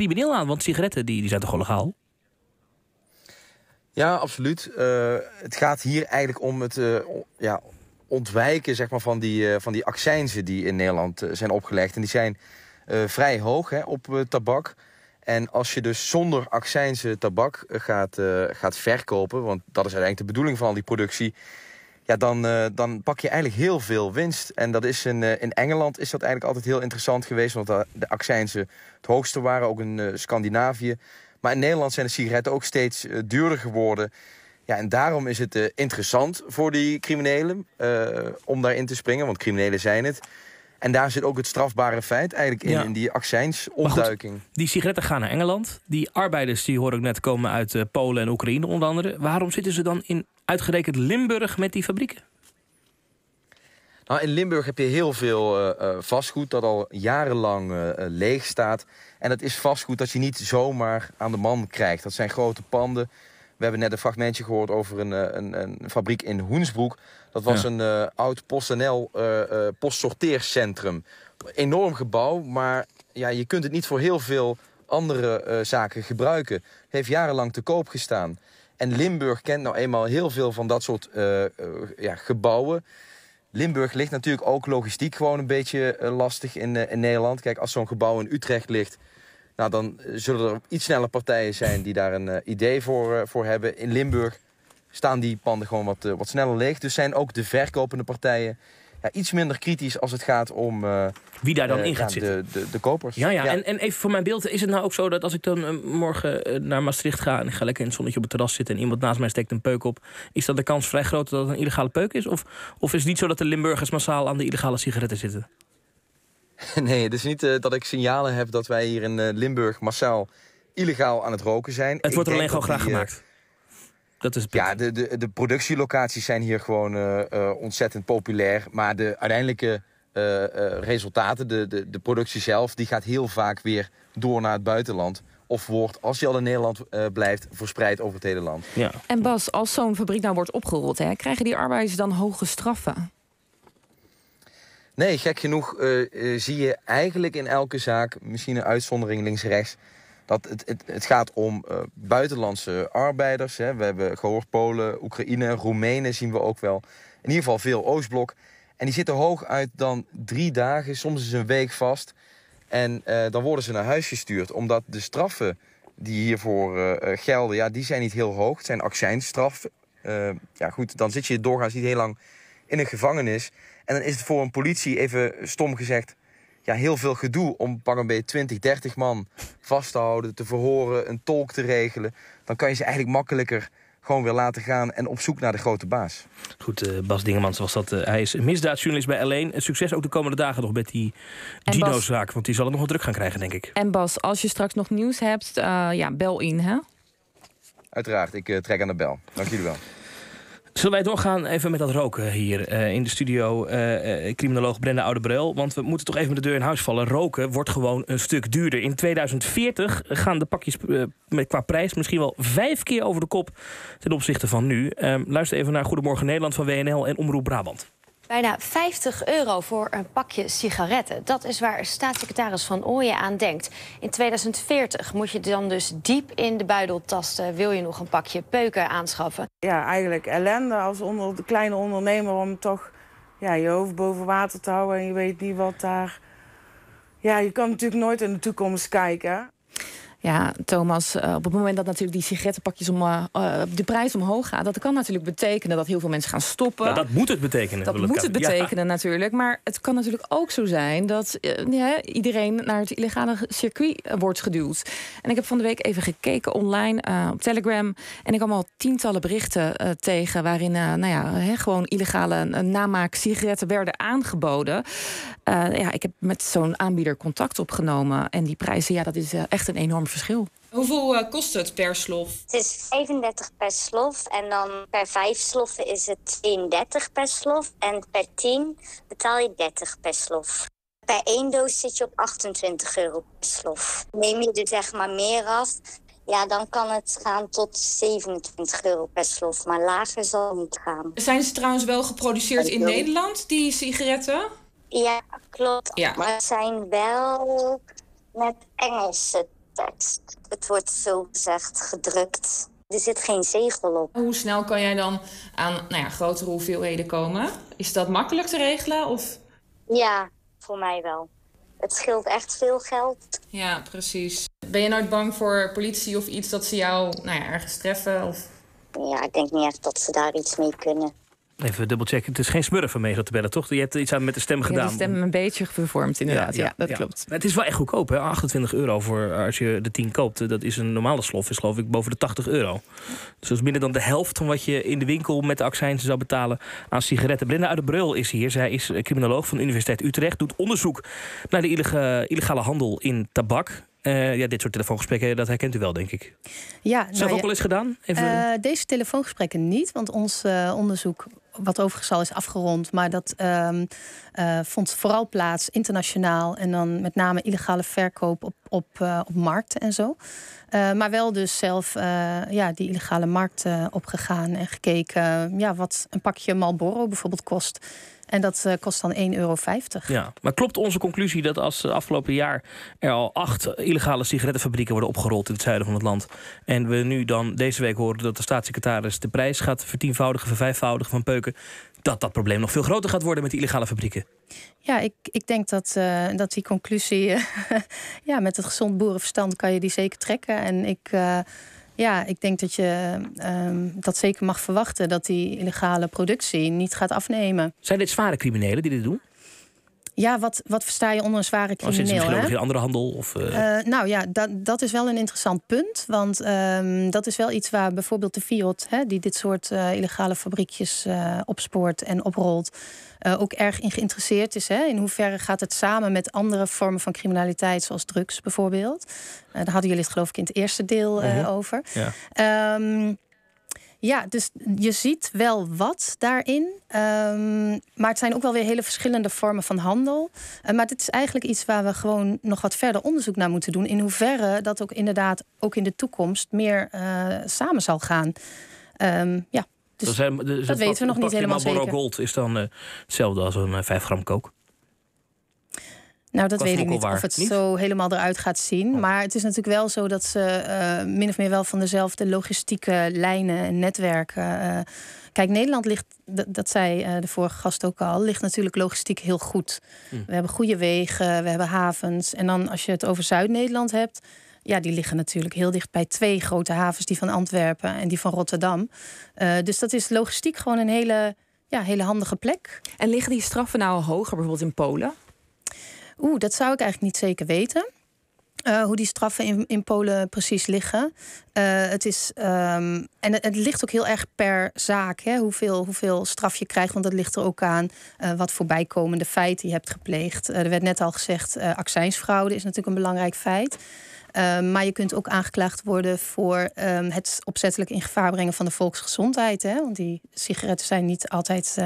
crimineel aan? Want sigaretten die, die zijn toch legaal? Ja, absoluut. Eh, het gaat hier eigenlijk om het eh, ja, ontwijken zeg maar, van, die, uh, van die accijnzen die in Nederland zijn opgelegd. En die zijn vrij hoog hè, op tabak. En als je dus zonder accijnzen tabak gaat, gaat verkopen, want dat is uiteindelijk de bedoeling van al die productie, ja, dan, eh, dan pak je eigenlijk heel veel winst. En dat is in, eh, in Engeland is dat eigenlijk altijd heel interessant geweest, want de accijnzen het hoogste waren, ook in eh, Scandinavië. Maar in Nederland zijn de sigaretten ook steeds duurder geworden. Ja, en daarom is het interessant voor die criminelen om daarin te springen, want criminelen zijn het. En daar zit ook het strafbare feit eigenlijk in, in die accijnsopduiking. die sigaretten gaan naar Engeland. Die arbeiders, die hoor ik net, komen uit Polen en Oekraïne onder andere. Waarom zitten ze dan in uitgerekend Limburg met die fabrieken? Nou, in Limburg heb je heel veel eh, eh, vastgoed dat al jarenlang eh, leeg staat. En dat is vastgoed dat je niet zomaar aan de man krijgt. Dat zijn grote panden. We hebben net een fragmentje gehoord over een, een, een fabriek in Hoensbroek. Dat was een uh, oud PostNL postsorteercentrum. Enorm gebouw, maar ja, je kunt het niet voor heel veel andere zaken gebruiken. heeft jarenlang te koop gestaan. En Limburg kent nou eenmaal heel veel van dat soort eh, eh, ja, gebouwen. Limburg ligt natuurlijk ook logistiek gewoon een beetje eh, lastig in, in, Nederland. Kijk, als zo'n gebouw in Utrecht ligt, nou, dan zullen er iets sneller partijen zijn die daar een idee voor, voor hebben. In Limburg staan die panden gewoon wat, wat sneller leeg. Dus zijn ook de verkopende partijen ja, iets minder kritisch als het gaat om... Eh, Wie daar dan eh, in gaat zitten. De, de, de, kopers. Ja, ja. En, en, even voor mijn beeld, is het nou ook zo dat als ik dan eh, morgen naar Maastricht ga... en ik ga lekker in het zonnetje op het terras zitten... en iemand naast mij steekt een peuk op... is dat de kans vrij groot dat het een illegale peuk is? Of, of is het niet zo dat de Limburgers massaal aan de illegale sigaretten zitten? Nee, het is niet dat ik signalen heb dat wij hier in Limburg massaal illegaal aan het roken zijn. Het wordt alleen gewoon graag gemaakt ja, de, de, de productielocaties zijn hier gewoon eh, eh, ontzettend populair. Maar de uiteindelijke eh, resultaten, de, de, de productie zelf, die gaat heel vaak weer door naar het buitenland. Of wordt, als je al in Nederland blijft, verspreid over het hele land. Ja. En Bas, als zo'n fabriek nou wordt opgerold, hè, krijgen die arbeiders dan hoge straffen? Nee, gek genoeg zie je eigenlijk in elke zaak, misschien een uitzondering links-rechts, dat het, het, het gaat om eh, buitenlandse arbeiders. Hè. We hebben gehoord Polen, Oekraïne, Roemenen zien we ook wel. In ieder geval veel Oostblok. En die zitten hooguit dan drie dagen, soms is een week vast. En eh, dan worden ze naar huis gestuurd, omdat de straffen die hiervoor eh, gelden, ja, die zijn niet heel hoog. Het zijn accijnsstraffen. ja, goed, dan zit je doorgaans niet heel lang in een gevangenis. En dan is het voor een politie, even stom gezegd, ja, heel veel gedoe om pak een beetje 20, 30 man vast te houden, te verhoren, een tolk te regelen. Dan kan je ze eigenlijk makkelijker gewoon weer laten gaan en op zoek naar de grote baas. Goed, eh, Bas Dingemans was dat. Eh, hij is misdaadjournalist bij Alleen. Eh, succes ook de komende dagen nog met die dino want die zal het nog wel druk gaan krijgen, denk ik. En Bas, als je straks nog nieuws hebt, ja, bel in, hè? Uiteraard, ik trek aan de bel. Dank jullie wel. Zullen wij doorgaan even met dat roken hier eh, in de studio, uh, criminoloog Brenda Oudebrel? Want we moeten toch even met de deur in huis vallen. Roken wordt gewoon een stuk duurder. In 2040 gaan de pakjes met, qua prijs misschien wel vijf keer over de kop ten opzichte van nu. Ehm, luister even naar Goedemorgen Nederland van WNL en Omroep Brabant. Bijna 50 euro voor een pakje sigaretten. Dat is waar staatssecretaris Van Ooyen aan denkt. In 2040 moet je dan dus diep in de buidel tasten... wil je nog een pakje peuken aanschaffen. Ja, eigenlijk ellende als onder, de kleine ondernemer... om toch ja, je hoofd boven water te houden en je weet niet wat daar... Ja, je kan natuurlijk nooit in de toekomst kijken. Ja, Thomas, eh, op het moment dat natuurlijk die sigarettenpakjes om eh, eh, de prijs omhoog gaan, dat kan natuurlijk betekenen dat heel veel mensen gaan stoppen. dat moet het betekenen. Dat moet het betekenen natuurlijk. Maar het kan natuurlijk ook zo zijn dat ja, iedereen naar het illegale circuit wordt geduwd. En ik heb van de week even gekeken online op Telegram. En ik kwam al tientallen berichten tegen waarin nou ja, gewoon illegale namaak sigaretten werden aangeboden. ja, ik heb met zo'n aanbieder contact opgenomen. En die prijzen, ja, dat is echt een enorm verschil. Hoeveel eh, kost het per slof? Het is 35 per slof en dan per 5 sloffen is het 32 per slof. En per 10 betaal je 30 per slof. Bij één doos zit je op 28 euro per slof. Neem je er zeg maar meer af, ja, dan kan het gaan tot 27 euro per slof. Maar lager zal het niet gaan. Zijn ze trouwens wel geproduceerd in Nederland, die sigaretten? Ja, klopt. Ja. Maar het zijn wel met Engelse het wordt zo gezegd gedrukt. Er zit geen zegel op. Hoe snel kan jij dan aan nou ja, grotere hoeveelheden komen? Is dat makkelijk te regelen? Of? Ja, voor mij wel. Het scheelt echt veel geld. Ja, precies. Ben je nooit bang voor politie of iets dat ze jou nou ja, ergens treffen? Of... Ja, ik denk niet echt dat ze daar iets mee kunnen. Even dubbelchecken. Het is geen smurf van mee te bellen, toch? Je hebt iets aan met de stem gedaan. de stem een beetje gevormd inderdaad. Ja, dat klopt. Maar het is wel echt goedkoop, hè? 28 euro voor als je de 10 koopt. Dat is een normale slof, is geloof ik boven de 80 euro. Dus dat is minder dan de helft van wat je in de winkel met de accijns zou betalen aan sigaretten. Brenda uit de Brul is hier. Zij is criminoloog van de Universiteit Utrecht. Doet onderzoek naar de illegale handel in tabak. Eh, ja, dit soort telefoongesprekken, dat herkent u wel, denk ik. Ja, Zelf nou ook al eens gedaan? Eh, deze telefoongesprekken niet, want ons eh, onderzoek wat overigens al is afgerond. Maar dat ehm, eh, vond vooral plaats internationaal. En dan met name illegale verkoop op op, eh, op markten en zo. Eh, maar wel dus zelf eh, ja, die illegale markten opgegaan en gekeken ja, wat een pakje Marlboro bijvoorbeeld kost. En dat kost dan 1,50 euro. Ja, maar klopt onze conclusie dat als afgelopen jaar er al acht illegale sigarettenfabrieken worden opgerold in het zuiden van het land. En we nu dan deze week horen dat de staatssecretaris de prijs gaat vertienvoudigen, vervijfvoudigen van peuken dat dat probleem nog veel groter gaat worden met die illegale fabrieken. Ja, ik, ik denk dat, dat die conclusie ja, met het gezond boerenverstand kan je die zeker trekken. En ik, eh, ja, ik denk dat je ehm, dat zeker mag verwachten dat die illegale productie niet gaat afnemen. Zijn dit zware criminelen die dit doen? Ja, wat, wat versta je onder een zware oh, crimineel? Of is het in andere handel? Of, eh? Eh, nou ja, dat, dat is wel een interessant punt. Want ehm, dat is wel iets waar bijvoorbeeld de Fiat... Hè, die dit soort eh, illegale fabriekjes opspoort en oprolt... ook erg in geïnteresseerd is. Hè? In hoeverre gaat het samen met andere vormen van criminaliteit... zoals drugs bijvoorbeeld. daar hadden jullie het geloof ik in het eerste deel mhm. over. Ja. Ehm, ja, dus je ziet wel wat daarin. Ehm, maar het zijn ook wel weer hele verschillende vormen van handel. Eh, maar dit is eigenlijk iets waar we gewoon nog wat verder onderzoek naar moeten doen. In hoeverre dat ook inderdaad ook in de toekomst meer eh, samen zal gaan. Ehm, ja, dus, dat, dus weten we nog niet helemaal zeker. Gold is dan eh, hetzelfde als een 5 gram kook. Nou, dat weet ik niet of het zo helemaal eruit gaat zien. Oh. Maar het is natuurlijk wel zo dat ze eh, min of meer wel van dezelfde logistieke lijnen en netwerken. Eh. kijk, Nederland ligt, dat, zei eh, de vorige gast ook al, ligt natuurlijk logistiek heel goed. Hm. We hebben goede wegen, we hebben havens. En dan als je het over Zuid-Nederland hebt, ja, die liggen natuurlijk heel dicht bij twee grote havens, die van Antwerpen en die van Rotterdam. dus dat is logistiek gewoon een hele, ja, hele handige plek. En liggen die straffen nou hoger bijvoorbeeld in Polen? Oeh, dat zou ik eigenlijk niet zeker weten. Eh, hoe die straffen in, in Polen precies liggen. Eh, het is, ehm, en het, ligt ook heel erg per zaak, hè, hoeveel, hoeveel straf je krijgt. Want dat ligt er ook aan eh, wat wat voorbijkomende feiten je hebt gepleegd. er werd net al gezegd, accijnsfraude is natuurlijk een belangrijk feit. Ehm, maar je kunt ook aangeklaagd worden voor ehm, het opzettelijk in gevaar brengen van de volksgezondheid. Hè, want die sigaretten zijn niet altijd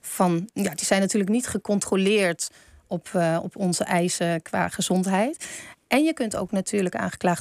van. Ja, die zijn natuurlijk niet gecontroleerd op, eh, op onze eisen qua gezondheid. En je kunt ook natuurlijk aangeklaagd